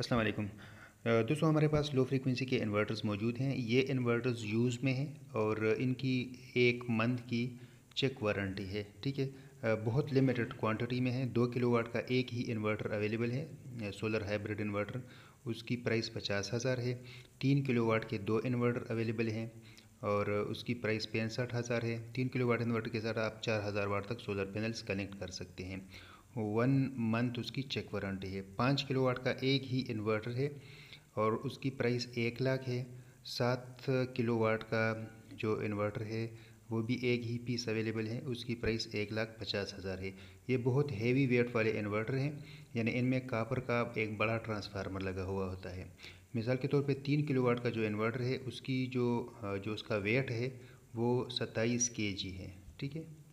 अस्सलाम दोस्तों हमारे पास लो फ्रीक्वेंसी के इन्वर्टर्स मौजूद हैं ये इन्वर्टर्स यूज़ में हैं और इनकी एक मंथ की चेक वारंटी है ठीक है बहुत लिमिटेड क्वांटिटी में है दो किलोवाट का एक ही इन्वर्टर अवेलेबल है सोलर हाइब्रिड इन्वर्टर उसकी प्राइस पचास हज़ार है तीन किलोवाट के दो इन्वर्टर अवेलेबल हैं और उसकी प्राइस पैंसठ हज़ार है तीन किलोवाट इन्वर्टर के साथ आप चार हज़ार वाट तक सोलर पैनल्स कनेक्ट कर सकते हैं वन मंथ उसकी चेक वारंटी है पाँच किलो वाट का एक ही इन्वर्टर है और उसकी प्राइस एक लाख है सात किलो वाट का जो इन्वर्टर है वो भी एक ही पीस अवेलेबल है उसकी प्राइस एक लाख पचास हज़ार है ये बहुत हेवी वेट वाले इन्वर्टर हैं यानी इनमें कापर का एक बड़ा ट्रांसफार्मर लगा हुआ होता है मिसाल के तौर पे तीन किलो वाट का जो इन्वर्टर है उसकी जो जो उसका वेट है वो सत्ताईस के जी है ठीक है